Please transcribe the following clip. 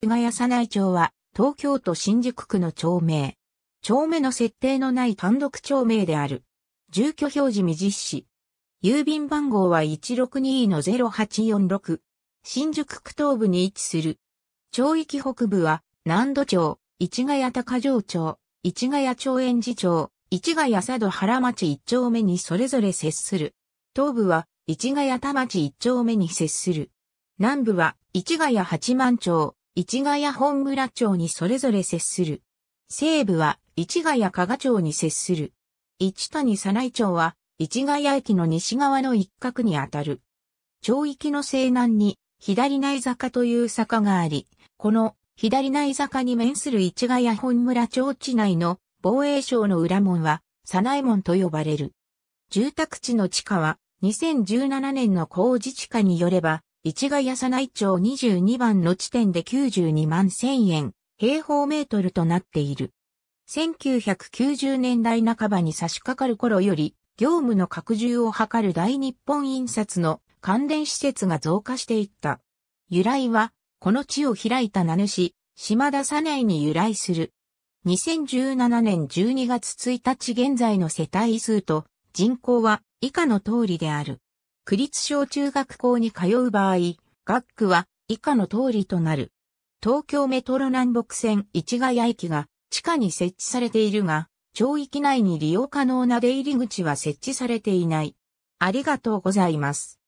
菅谷早内町は、東京都新宿区の町名。町名の設定のない単独町名である。住居表示未実施。郵便番号は162-0846。新宿区東部に位置する。町域北部は、南土町、市ヶ谷高城町、市ヶ谷町園寺町、市ヶ谷佐渡原町一丁目にそれぞれ接する。東部は、市ヶ谷田町一丁目に接する。南部は、市ヶ谷八幡町、市ヶ谷本村町にそれぞれ接する。西部は市ヶ谷加賀町に接する。市谷佐内町は市ヶ谷駅の西側の一角にあたる。町域の西南に左内坂という坂があり、この左内坂に面する市ヶ谷本村町地内の防衛省の裏門は佐内門と呼ばれる。住宅地の地下は2017年の工事地下によれば市ヶ谷佐内町22番の地点で92万1000円、平方メートルとなっている。1990年代半ばに差し掛かる頃より、業務の拡充を図る大日本印刷の関連施設が増加していった。由来は、この地を開いた名主、島田左内に由来する。2017年12月1日現在の世帯数と人口は以下の通りである。区立小中学校に通う場合、学区は以下の通りとなる。東京メトロ南北線市ヶ谷駅が地下に設置されているが、町域内に利用可能な出入り口は設置されていない。ありがとうございます。